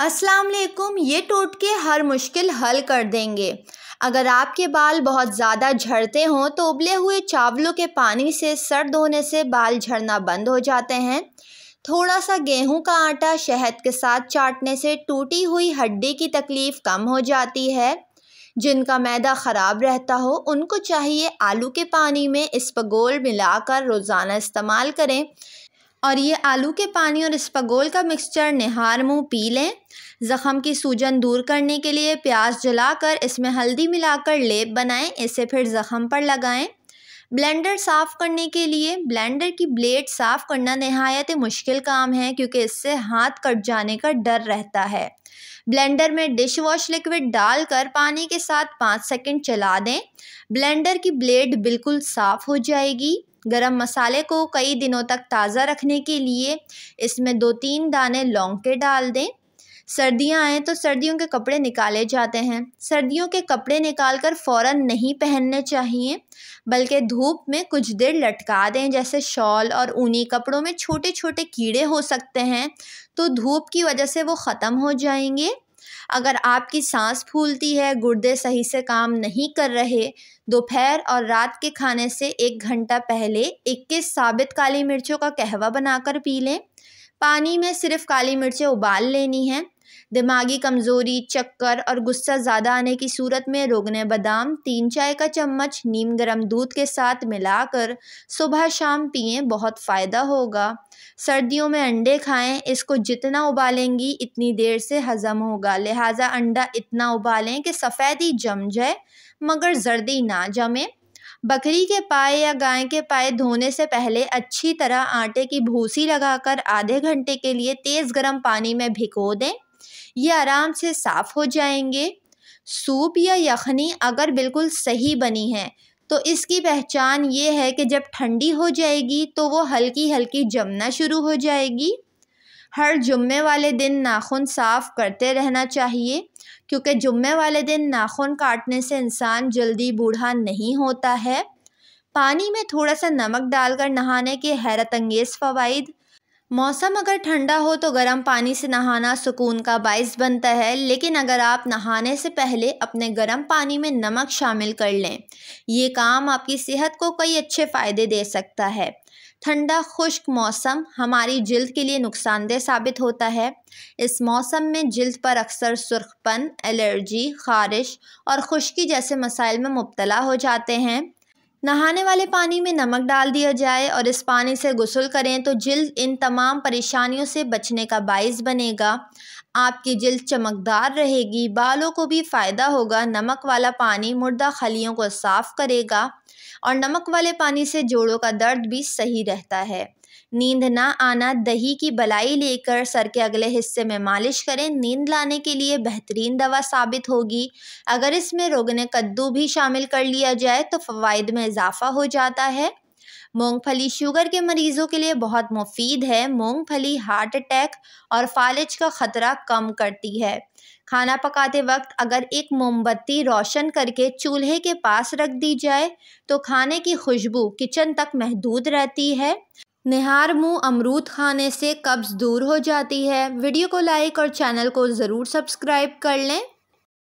अस्सलाम वालेकुम ये टोटके हर मुश्किल हल कर देंगे अगर आपके बाल बहुत ज़्यादा झड़ते हों तो उबले हुए चावलों के पानी से सर्द होने से बाल झड़ना बंद हो जाते हैं थोड़ा सा गेहूं का आटा शहद के साथ चाटने से टूटी हुई हड्डी की तकलीफ़ कम हो जाती है जिनका मैदा ख़राब रहता हो उनको चाहिए आलू के पानी में इस्पगोल मिलाकर रोज़ाना इस्तेमाल करें और ये आलू के पानी और इस्पगोल का मिक्सचर निहार मुँह पी लें ज़ख़म की सूजन दूर करने के लिए प्याज जलाकर इसमें हल्दी मिलाकर लेप बनाएं इसे फिर ज़ख़म पर लगाएं ब्लेंडर साफ़ करने के लिए ब्लेंडर की ब्लेड साफ़ करना नहायत मुश्किल काम है क्योंकि इससे हाथ कट जाने का डर रहता है ब्लेंडर में डिश वॉश लिक्विड डालकर पानी के साथ पाँच सेकंड चला दें ब्लेंडर की ब्लेड बिल्कुल साफ़ हो जाएगी गरम मसाले को कई दिनों तक ताज़ा रखने के लिए इसमें दो तीन दाने लौंग के डाल दें सर्दियाँ आएँ तो सर्दियों के कपड़े निकाले जाते हैं सर्दियों के कपड़े निकाल कर फ़ौरन नहीं पहनने चाहिए बल्कि धूप में कुछ देर लटका दें जैसे शॉल और ऊनी कपड़ों में छोटे छोटे कीड़े हो सकते हैं तो धूप की वजह से वो ख़त्म हो जाएंगे अगर आपकी सांस फूलती है गुर्दे सही से काम नहीं कर रहे दोपहर और रात के खाने से एक घंटा पहले 21 साबित काली मिर्चों का कहवा बनाकर पी लें पानी में सिर्फ काली मिर्चें उबाल लेनी हैं दिमागी कमज़ोरी चक्कर और गुस्सा ज़्यादा आने की सूरत में रोगने बादाम तीन चाय का चम्मच नीम गर्म दूध के साथ मिलाकर सुबह शाम पिएं बहुत फ़ायदा होगा सर्दियों में अंडे खाएं इसको जितना उबालेंगी इतनी देर से हज़म होगा लिहाजा अंडा इतना उबालें कि सफ़ेदी जम जाए मगर जर्दी ना जमे बकरी के पाए या गाय के पाए धोने से पहले अच्छी तरह आटे की भूसी लगाकर आधे घंटे के लिए तेज़ गर्म पानी में भिगो दें ये आराम से साफ़ हो जाएंगे सूप या यखनी अगर बिल्कुल सही बनी है तो इसकी पहचान ये है कि जब ठंडी हो जाएगी तो वो हल्की हल्की जमना शुरू हो जाएगी हर जुम्मे वाले दिन नाखून साफ़ करते रहना चाहिए क्योंकि जुम्मे वाले दिन नाखून काटने से इंसान जल्दी बूढ़ा नहीं होता है पानी में थोड़ा सा नमक डालकर नहाने के हैरत अंगेज़ फ़वाद मौसम अगर ठंडा हो तो गर्म पानी से नहाना सुकून का बायस बनता है लेकिन अगर आप नहाने से पहले अपने गर्म पानी में नमक शामिल कर लें ये काम आपकी सेहत को कई अच्छे फ़ायदे दे सकता है ठंडा खुश्क मौसम हमारी जल्द के लिए नुकसानदेह साबित होता है इस मौसम में जल्द पर अक्सर सुर्खपन एलर्जी खारिश और खुश्की जैसे मसाइल में मुबतला हो जाते हैं नहाने वाले पानी में नमक डाल दिया जाए और इस पानी से गसल करें तो जल्द इन तमाम परेशानियों से बचने का बायस बनेगा आपकी जल्द चमकदार रहेगी बालों को भी फ़ायदा होगा नमक वाला पानी मुर्दा खलियों को साफ़ करेगा और नमक वाले पानी से जोड़ों का दर्द भी सही रहता है नींद ना आना दही की बलाई लेकर सर के अगले हिस्से में मालिश करें नींद लाने के लिए बेहतरीन दवा साबित होगी अगर इसमें रोगने कद्दू भी शामिल कर लिया जाए तो फ़वाद में इजाफा हो जाता है मूंगफली शुगर के मरीज़ों के लिए बहुत मुफीद है मूंगफली हार्ट अटैक और फालिज का ख़तरा कम करती है खाना पकाते वक्त अगर एक मोमबत्ती रोशन करके चूल्हे के पास रख दी जाए तो खाने की खुशबू किचन तक महदूद रहती है निहार मुंह अमरूद खाने से कब्ज़ दूर हो जाती है वीडियो को लाइक और चैनल को ज़रूर सब्सक्राइब कर लें